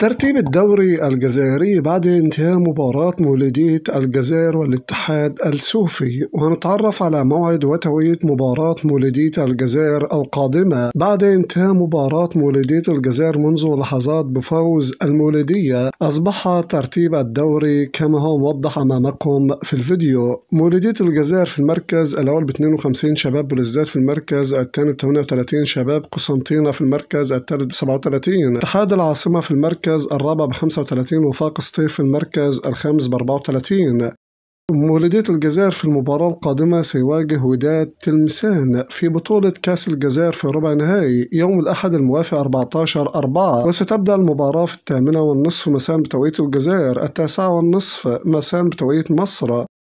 ترتيب الدوري الجزائري بعد انتهاء مباراة مولودية الجزائر والاتحاد السوفي ونتعرف على موعد وتوقيت مباراة مولودية الجزائر القادمة بعد انتهاء مباراة مولودية الجزائر منذ لحظات بفوز المولودية أصبح ترتيب الدوري كما هو موضح أمامكم في الفيديو مولودية الجزائر في المركز الأول ب 52 شباب بلوزداد في المركز الثاني ب 38 شباب قسنطينة في المركز الثالث ب 37 اتحاد العاصمة في المركز المركز الرابع ب 35 وفاق سطيف المركز الخامس ب 34 مولودية الجزائر في المباراة القادمة سيواجه وداد تلمسان في بطولة كأس الجزائر في ربع نهائي يوم الأحد الموافق 14 أربعة وستبدأ المباراة في الثامنة والنصف مساء بتوقيت الجزائر التاسعة والنصف مساء بتوقيت مصر